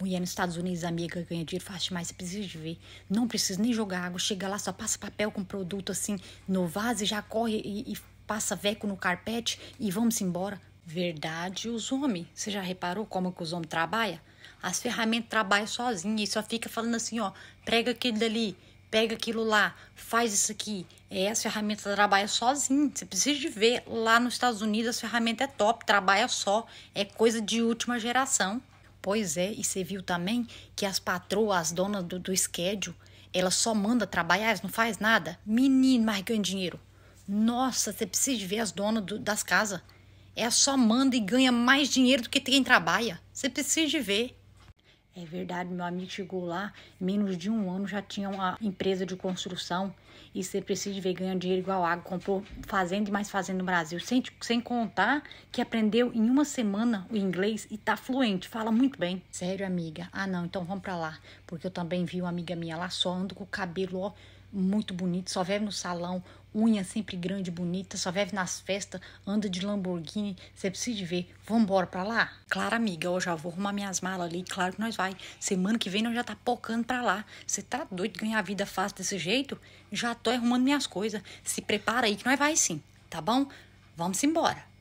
Mulher nos Estados Unidos, amiga, ganha dinheiro fácil demais, você precisa de ver. Não precisa nem jogar água, chega lá, só passa papel com produto assim no vaso e já corre e, e passa veco no carpete e vamos embora. Verdade, os homens. Você já reparou como que os homens trabalham? As ferramentas trabalham sozinhas e só fica falando assim, ó, prega aquilo dali, pega aquilo lá, faz isso aqui. É, as ferramentas trabalham sozinho. Você precisa de ver. Lá nos Estados Unidos, as ferramentas é top, trabalha só. É coisa de última geração. Pois é, e você viu também que as patroas, as donas do, do elas só manda trabalhar, elas não faz nada. Menino, mas ganha dinheiro. Nossa, você precisa ver as donas do, das casas. Elas só manda e ganha mais dinheiro do que quem trabalha. Você precisa de ver. É verdade, meu amigo chegou lá, menos de um ano já tinha uma empresa de construção e você precisa ver ganhando dinheiro igual água. Comprou fazenda e mais fazenda no Brasil, sem, sem contar que aprendeu em uma semana o inglês e tá fluente, fala muito bem. Sério, amiga? Ah, não, então vamos pra lá, porque eu também vi uma amiga minha lá só ando com o cabelo, ó muito bonito, só vive no salão, unha sempre grande, bonita, só vive nas festas, anda de Lamborghini, você precisa de ver. embora pra lá? Claro, amiga, eu já vou arrumar minhas malas ali, claro que nós vai. Semana que vem nós já tá pocando pra lá. Você tá doido de ganhar vida fácil desse jeito? Já tô arrumando minhas coisas. Se prepara aí que nós vai sim, tá bom? Vamos embora.